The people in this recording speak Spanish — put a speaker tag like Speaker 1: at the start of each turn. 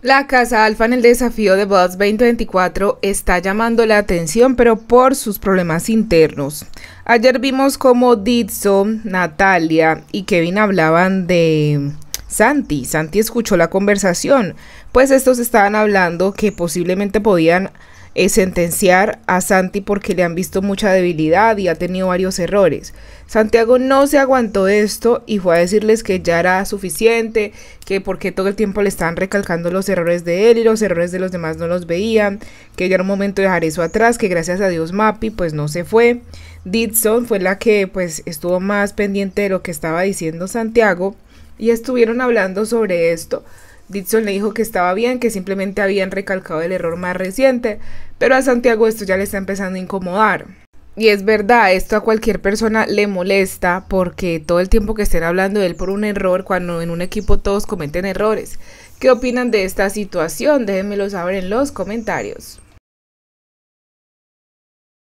Speaker 1: La Casa Alfa en el desafío de Buzz 2024 está llamando la atención, pero por sus problemas internos. Ayer vimos cómo Didson, Natalia y Kevin hablaban de Santi. Santi escuchó la conversación, pues estos estaban hablando que posiblemente podían es sentenciar a Santi porque le han visto mucha debilidad y ha tenido varios errores. Santiago no se aguantó esto y fue a decirles que ya era suficiente, que porque todo el tiempo le estaban recalcando los errores de él y los errores de los demás no los veían, que ya era un momento de dejar eso atrás, que gracias a Dios Mappy pues no se fue. Didson fue la que pues estuvo más pendiente de lo que estaba diciendo Santiago y estuvieron hablando sobre esto Dixon le dijo que estaba bien, que simplemente habían recalcado el error más reciente, pero a Santiago esto ya le está empezando a incomodar. Y es verdad, esto a cualquier persona le molesta porque todo el tiempo que estén hablando de él por un error, cuando en un equipo todos cometen errores. ¿Qué opinan de esta situación? Déjenmelo saber en los comentarios.